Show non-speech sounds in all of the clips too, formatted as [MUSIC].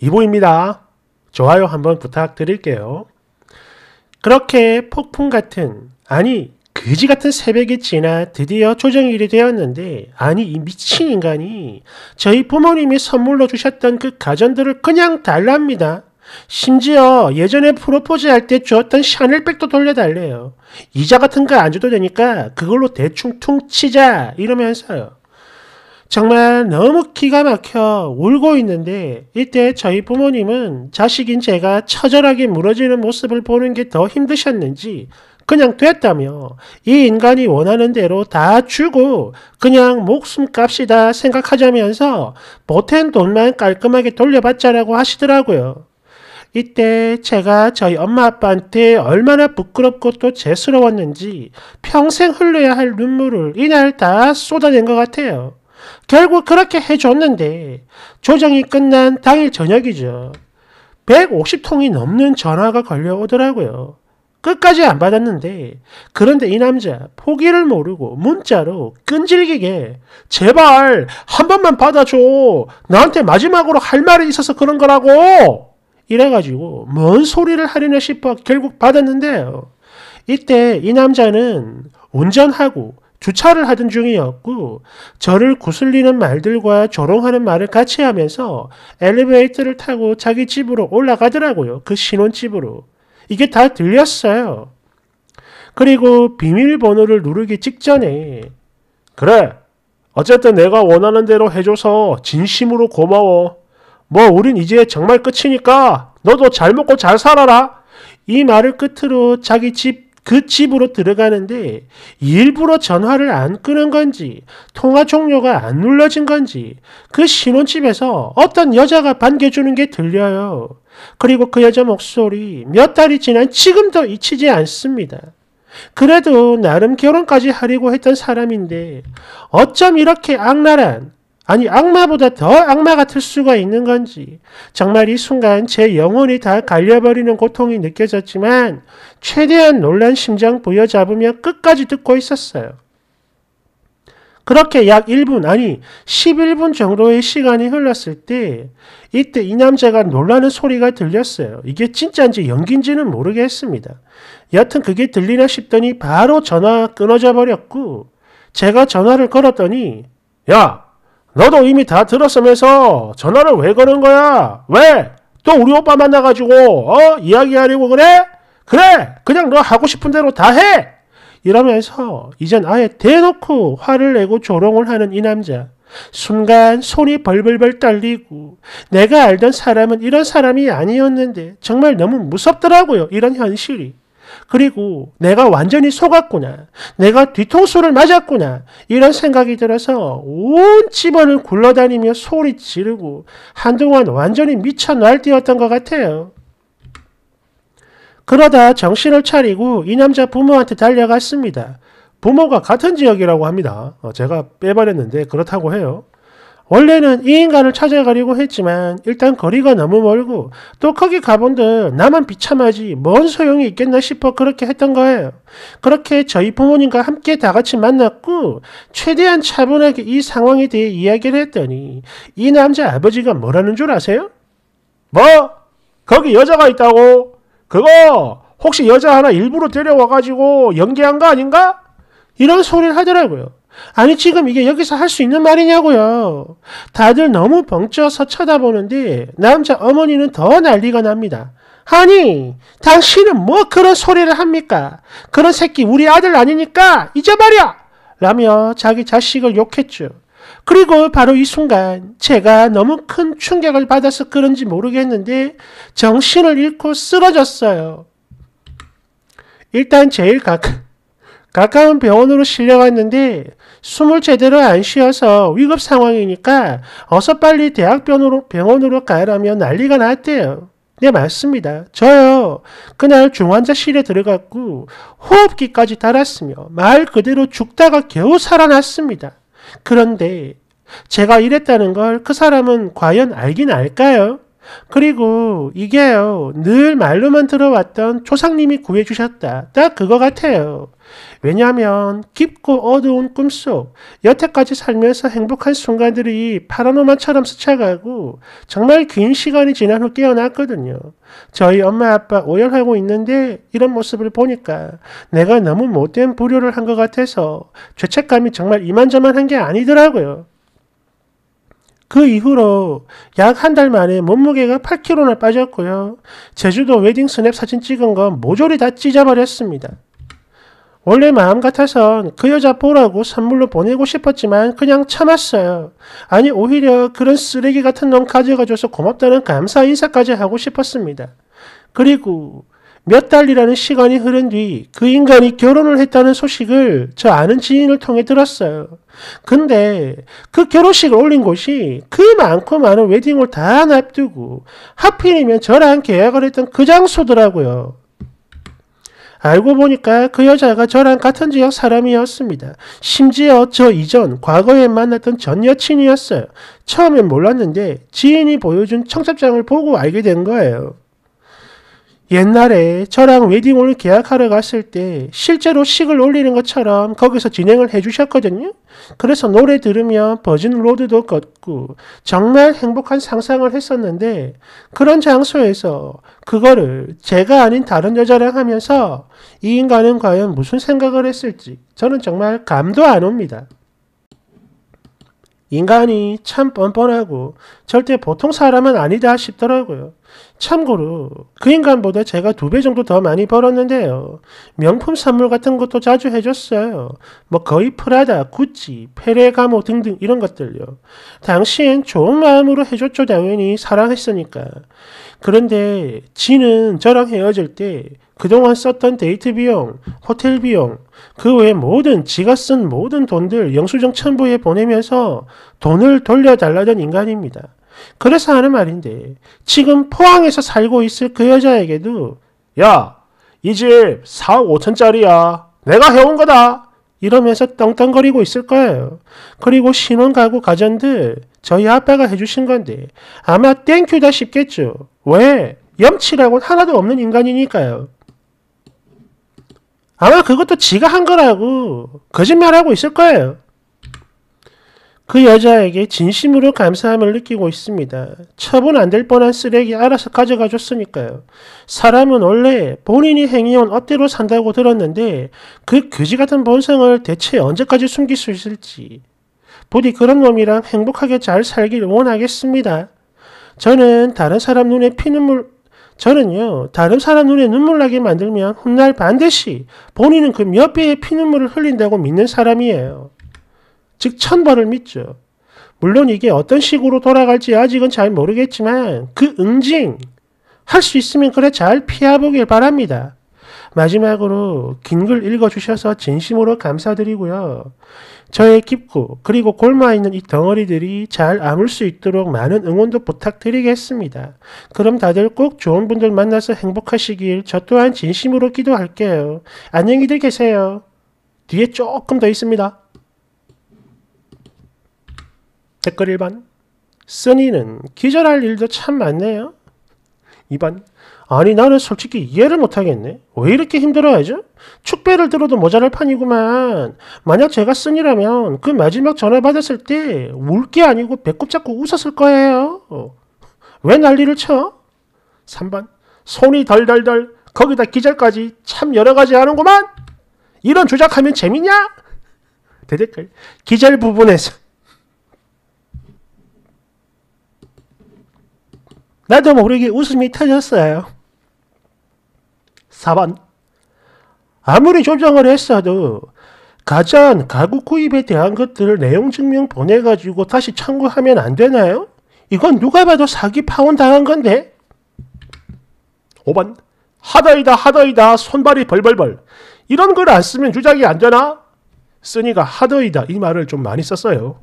이보입니다 좋아요 한번 부탁드릴게요. 그렇게 폭풍 같은, 아니, 그지 같은 새벽이 지나 드디어 조정일이 되었는데, 아니, 이 미친 인간이 저희 부모님이 선물로 주셨던 그 가전들을 그냥 달랍니다. 심지어 예전에 프로포즈 할때 주었던 샤넬백도 돌려달래요. 이자 같은 거 안 줘도 되니까 그걸로 대충 퉁치자 이러면서요. 정말 너무 기가 막혀 울고 있는데 이때 저희 부모님은 자식인 제가 처절하게 무너지는 모습을 보는 게 더 힘드셨는지 그냥 됐다며 이 인간이 원하는 대로 다 주고 그냥 목숨값이다 생각하자면서 보탠 돈만 깔끔하게 돌려받자라고 하시더라고요. 이때 제가 저희 엄마 아빠한테 얼마나 부끄럽고 또 죄스러웠는지 평생 흘려야 할 눈물을 이날 다 쏟아낸 것 같아요. 결국 그렇게 해줬는데 조정이 끝난 당일 저녁이죠. 150통이 넘는 전화가 걸려오더라고요. 끝까지 안 받았는데 그런데 이 남자 포기를 모르고 문자로 끈질기게 제발 한 번만 받아줘 나한테 마지막으로 할 말이 있어서 그런 거라고 이래가지고 뭔 소리를 하려나 싶어 결국 받았는데요 이때 이 남자는 운전하고 주차를 하던 중이었고 저를 구슬리는 말들과 조롱하는 말을 같이 하면서 엘리베이터를 타고 자기 집으로 올라가더라고요. 그 신혼집으로. 이게 다 들렸어요. 그리고 비밀번호를 누르기 직전에 그래 어쨌든 내가 원하는 대로 해줘서 진심으로 고마워. 뭐 우린 이제 정말 끝이니까 너도 잘 먹고 잘 살아라. 이 말을 끝으로 자기 집그 집으로 들어가는데 일부러 전화를 안 끄는 건지 통화 종료가 안 눌러진 건지 그 신혼집에서 어떤 여자가 반겨주는 게 들려요. 그리고 그 여자 목소리 몇 달이 지난 지금도 잊히지 않습니다. 그래도 나름 결혼까지 하려고 했던 사람인데 어쩜 이렇게 악랄한 아니 악마보다 더 악마 같을 수가 있는 건지 정말 이 순간 제 영혼이 다 갈려버리는 고통이 느껴졌지만 최대한 놀란 심장 부여잡으며 끝까지 듣고 있었어요. 그렇게 약 1분, 아니 11분 정도의 시간이 흘렀을 때 이때 이 남자가 놀라는 소리가 들렸어요. 이게 진짜인지 연기인지는 모르겠습니다. 여튼 그게 들리나 싶더니 바로 전화가 끊어져 버렸고 제가 전화를 걸었더니 야! 너도 이미 다 들었으면서 전화를 왜 거는 거야? 왜? 또 우리 오빠 만나가지고 어? 이야기하려고 그래? 그래! 그냥 너 하고 싶은 대로 다 해! 이러면서 이젠 아예 대놓고 화를 내고 조롱을 하는 이 남자. 순간 손이 벌벌벌 떨리고 내가 알던 사람은 이런 사람이 아니었는데 정말 너무 무섭더라고요. 이런 현실이. 그리고 내가 완전히 속았구나. 내가 뒤통수를 맞았구나. 이런 생각이 들어서 온 집안을 굴러다니며 소리 지르고 한동안 완전히 미쳐 날뛰었던 것 같아요. 그러다 정신을 차리고 이 남자 부모한테 달려갔습니다. 부모가 같은 지역이라고 합니다. 어, 제가 빼버렸는데 그렇다고 해요. 원래는 이 인간을 찾아가려고 했지만 일단 거리가 너무 멀고 또 거기 가본 듯 나만 비참하지 뭔 소용이 있겠나 싶어 그렇게 했던 거예요. 그렇게 저희 부모님과 함께 다 같이 만났고 최대한 차분하게 이 상황에 대해 이야기를 했더니 이 남자 아버지가 뭐라는 줄 아세요? 뭐? 거기 여자가 있다고? 그거 혹시 여자 하나 일부러 데려와가지고 연기한 거 아닌가? 이런 소리를 하더라고요. 아니 지금 이게 여기서 할 수 있는 말이냐고요. 다들 너무 벙쪄서 쳐다보는데 남자 어머니는 더 난리가 납니다. 아니 당신은 뭐 그런 소리를 합니까? 그런 새끼 우리 아들 아니니까 잊어버려! 라며 자기 자식을 욕했죠. 그리고 바로 이 순간 제가 너무 큰 충격을 받아서 그런지 모르겠는데 정신을 잃고 쓰러졌어요. 일단 제일 가까 가까운 병원으로 실려갔는데 숨을 제대로 안 쉬어서 위급 상황이니까 어서 빨리 대학병원으로 병원으로 가라며 난리가 났대요. 네, 맞습니다. 저요. 그날 중환자실에 들어갔고 호흡기까지 달았으며 말 그대로 죽다가 겨우 살아났습니다. 그런데 제가 이랬다는 걸 그 사람은 과연 알긴 알까요? 그리고 이게요. 늘 말로만 들어왔던 초상님이 구해주셨다. 딱 그거 같아요. 왜냐하면 깊고 어두운 꿈속, 여태까지 살면서 행복한 순간들이 파라노만처럼 스쳐가고 정말 긴 시간이 지난 후 깨어났거든요. 저희 엄마 아빠 오열하고 있는데 이런 모습을 보니까 내가 너무 못된 부류를한 것 같아서 죄책감이 정말 이만저만한 게 아니더라고요. 그 이후로 약 한 달 만에 몸무게가 8kg나 빠졌고요. 제주도 웨딩 스냅 사진 찍은 건 모조리 다 찢어버렸습니다. 원래 마음 같아선 그 여자 보라고 선물로 보내고 싶었지만 그냥 참았어요. 아니 오히려 그런 쓰레기 같은 놈 가져가줘서 고맙다는 감사 인사까지 하고 싶었습니다. 그리고 몇 달이라는 시간이 흐른 뒤 그 인간이 결혼을 했다는 소식을 저 아는 지인을 통해 들었어요. 근데 그 결혼식을 올린 곳이 그 많고 많은 웨딩홀 다 납두고 하필이면 저랑 계약을 했던 그 장소더라고요. 알고 보니까 그 여자가 저랑 같은 지역 사람이었습니다. 심지어 저 이전 과거에 만났던 전 여친이었어요. 처음엔 몰랐는데 지인이 보여준 청첩장을 보고 알게 된 거예요. 옛날에 저랑 웨딩홀 계약하러 갔을 때 실제로 식을 올리는 것처럼 거기서 진행을 해주셨거든요. 그래서 노래 들으면 버진 로드도 걷고 정말 행복한 상상을 했었는데 그런 장소에서 그거를 제가 아닌 다른 여자랑 하면서 이 인간은 과연 무슨 생각을 했을지 저는 정말 감도 안 옵니다. 인간이 참 뻔뻔하고 절대 보통 사람은 아니다 싶더라고요. 참고로 그 인간보다 제가 두 배 정도 더 많이 벌었는데요. 명품 선물 같은 것도 자주 해줬어요. 뭐 거의 프라다, 구찌, 페레가모 등등 이런 것들요. 당시엔 좋은 마음으로 해줬죠 당연히 사랑했으니까. 그런데 지는 저랑 헤어질 때 그동안 썼던 데이트 비용, 호텔 비용, 그 외 모든 지가 쓴 모든 돈들 영수증 첨부에 보내면서 돈을 돌려달라던 인간입니다. 그래서 하는 말인데 지금 포항에서 살고 있을 그 여자에게도 야 이 집 4억 5천짜리야 내가 해온 거다 이러면서 떵떵거리고 있을 거예요. 그리고 신혼가구 가전들 저희 아빠가 해주신 건데 아마 땡큐다 싶겠죠. 왜? 염치라곤 하나도 없는 인간이니까요. 아마 그것도 지가 한 거라고 거짓말하고 있을 거예요. 그 여자에게 진심으로 감사함을 느끼고 있습니다. 처분 안 될 뻔한 쓰레기 알아서 가져가 줬으니까요. 사람은 원래 본인이 행해온 업대로 산다고 들었는데 그 거지 같은 본성을 대체 언제까지 숨길 수 있을지. 부디 그런 놈이랑 행복하게 잘 살길 원하겠습니다. 저는 다른 사람 눈에 피눈물, 저는요, 다른 사람 눈에 눈물 나게 만들면 훗날 반드시 본인은 그 몇 배의 피눈물을 흘린다고 믿는 사람이에요. 즉 천벌을 믿죠. 물론 이게 어떤 식으로 돌아갈지 아직은 잘 모르겠지만 그 응징 할 수 있으면 그래 잘 피해보길 바랍니다. 마지막으로 긴 글 읽어주셔서 진심으로 감사드리고요. 저의 깊고 그리고 골마 있는 이 덩어리들이 잘 아물 수 있도록 많은 응원도 부탁드리겠습니다. 그럼 다들 꼭 좋은 분들 만나서 행복하시길 저 또한 진심으로 기도할게요. 안녕히들 계세요. 뒤에 조금 더 있습니다. 댓글 1번 쓰니는 기절할 일도 참 많네요. 2번 아니 나는 솔직히 이해를 못하겠네. 왜 이렇게 힘들어야죠? 축배를 들어도 모자랄 판이구만. 만약 제가 쓴이라면 그 마지막 전화 받았을 때 울 게 아니고 배꼽 잡고 웃었을 거예요. 어. 왜 난리를 쳐? 3번 손이 덜덜덜 거기다 기절까지 참 여러 가지 하는구만. 이런 조작하면 재밌냐 대댓글 기절 부분에서 나도 모르게 웃음이 터졌어요. 4번 아무리 조정을 했어도 가장 가구 구입에 대한 것들을 내용 증명 보내가지고 다시 청구하면 안 되나요? 이건 누가 봐도 사기 파혼 당한 건데. 5번 하다이다 하다이다 손발이 벌벌벌 이런 걸 안 쓰면 주작이 안 되나? 쓰니가 하더이다 이 말을 좀 많이 썼어요.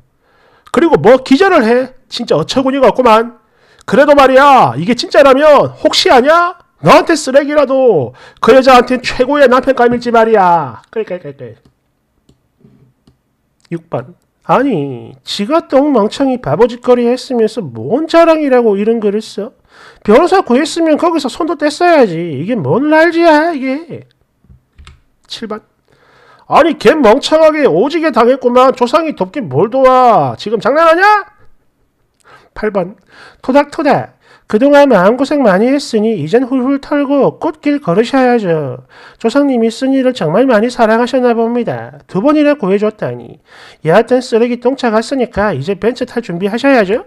그리고 뭐 기절을 해? 진짜 어처구니가 없구만. 그래도 말이야 이게 진짜라면 혹시 아냐? 너한테 쓰레기라도 그 여자한테 최고의 남편감일지 말이야. 그러니까 6번 아니 지가 똥망청이 바보짓거리 했으면서 뭔 자랑이라고 이런 글을 써? 변호사 구했으면 거기서 손도 뗐어야지. 이게 뭔 날지야 이게. 7번 아니 걔 멍청하게 오지게 당했구만. 조상이 덥게 뭘 도와. 지금 장난하냐? 8번 토닥토닥 그동안 마음고생 많이 했으니 이젠 훌훌 털고 꽃길 걸으셔야죠. 조상님이 쓴이를 정말 많이 사랑하셨나 봅니다. 두 번이나 구해줬다니. 여하튼 쓰레기통 차 갔으니까 이제 벤츠 탈 준비하셔야죠.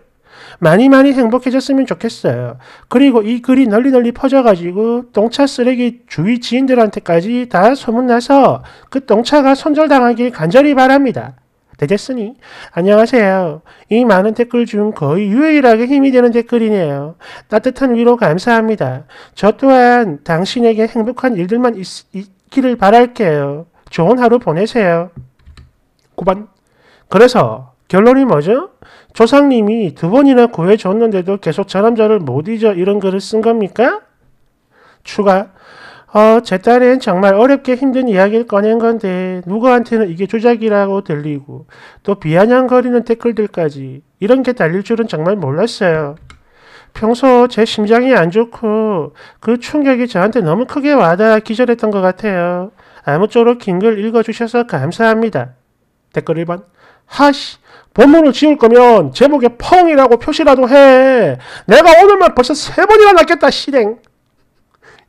많이 많이 행복해졌으면 좋겠어요. 그리고 이 글이 널리 널리 퍼져가지고 똥차 쓰레기 주위 지인들한테까지 다 소문나서 그 똥차가 손절당하길 간절히 바랍니다. 되겠으니 안녕하세요. 이 많은 댓글 중 거의 유일하게 힘이 되는 댓글이네요. 따뜻한 위로 감사합니다. 저 또한 당신에게 행복한 일들만 있, 있기를 바랄게요. 좋은 하루 보내세요. 9번 그래서 결론이 뭐죠? 조상님이 두 번이나 구해줬는데도 계속 저 남자를 못 잊어 이런 글을 쓴 겁니까? 추가 어, 제 딸은 정말 어렵게 힘든 이야기를 꺼낸 건데 누구한테는 이게 조작이라고 들리고 또 비아냥거리는 댓글들까지 이런 게 달릴 줄은 정말 몰랐어요. 평소 제 심장이 안 좋고 그 충격이 저한테 너무 크게 와닿아 기절했던 것 같아요. 아무쪼록 긴 글 읽어주셔서 감사합니다. 댓글 1번 하씨 본문을 지울 거면 제목에 펑이라고 표시라도 해. 내가 오늘만 벌써 세 번이나 났겠다 실행.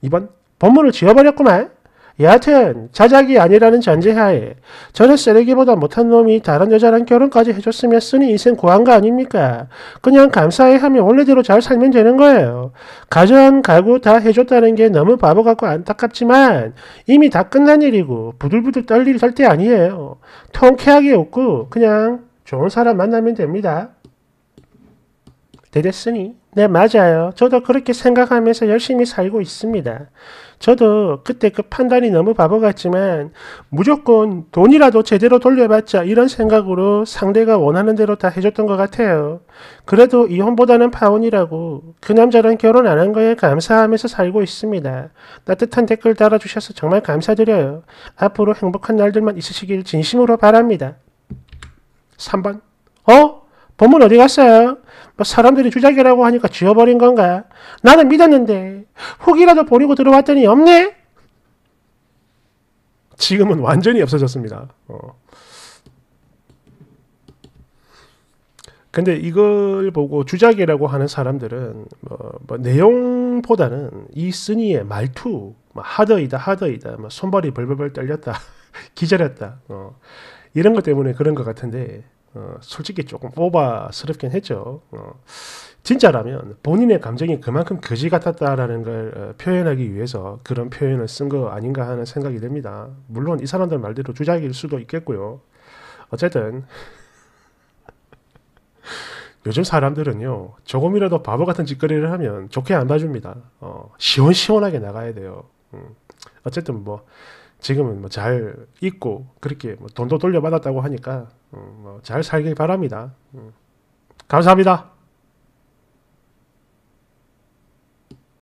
2번 본문을지어버렸구만 여하튼 자작이 아니라는 전제하에 저는 쓰레기보다 못한 놈이 다른 여자랑 결혼까지 해줬으면 쓰니 인생 구한 거 아닙니까? 그냥 감사해 하면 원래대로 잘 살면 되는 거예요. 가전, 가구 다 해줬다는 게 너무 바보 같고 안타깝지만 이미 다 끝난 일이고 부들부들 떨릴 때 아니에요. 통쾌하게 웃고 그냥 좋은 사람 만나면 됩니다. 되겠으니? 네, 맞아요. 저도 그렇게 생각하면서 열심히 살고 있습니다. 저도 그때 그 판단이 너무 바보 같지만 무조건 돈이라도 제대로 돌려받자 이런 생각으로 상대가 원하는 대로 다 해줬던 것 같아요. 그래도 이혼보다는 파혼이라고 그 남자랑 결혼 안 한 거에 감사하면서 살고 있습니다. 따뜻한 댓글 달아주셔서 정말 감사드려요. 앞으로 행복한 날들만 있으시길 진심으로 바랍니다. 3번 어? 본문 어디 갔어요? 뭐 사람들이 주작이라고 하니까 지워버린 건가? 나는 믿었는데 후기라도 버리고 들어왔더니 없네? 지금은 완전히 없어졌습니다. 어. 근데 이걸 보고 주작이라고 하는 사람들은 뭐, 뭐 내용보다는 이 쓴이의 말투, 뭐 하더이다, 하더이다, 뭐 손발이 벌벌벌 떨렸다, [LAUGHS] 기절했다, 어. 이런 것 때문에 그런 것 같은데 어, 솔직히 조금 오바스럽긴 했죠. 어, 진짜라면 본인의 감정이 그만큼 거지 같았다라는 걸 어, 표현하기 위해서 그런 표현을 쓴 거 아닌가 하는 생각이 듭니다. 물론 이 사람들 말대로 주작일 수도 있겠고요. 어쨌든 [LAUGHS] 요즘 사람들은요 조금이라도 바보 같은 짓거리를 하면 좋게 안 봐줍니다. 어, 시원시원하게 나가야 돼요. 음, 어쨌든 뭐 지금은 뭐잘 있고 그렇게 뭐 돈도 돌려받았다고 하니까 음, 어, 뭐 잘 살길 바랍니다. 음. 감사합니다.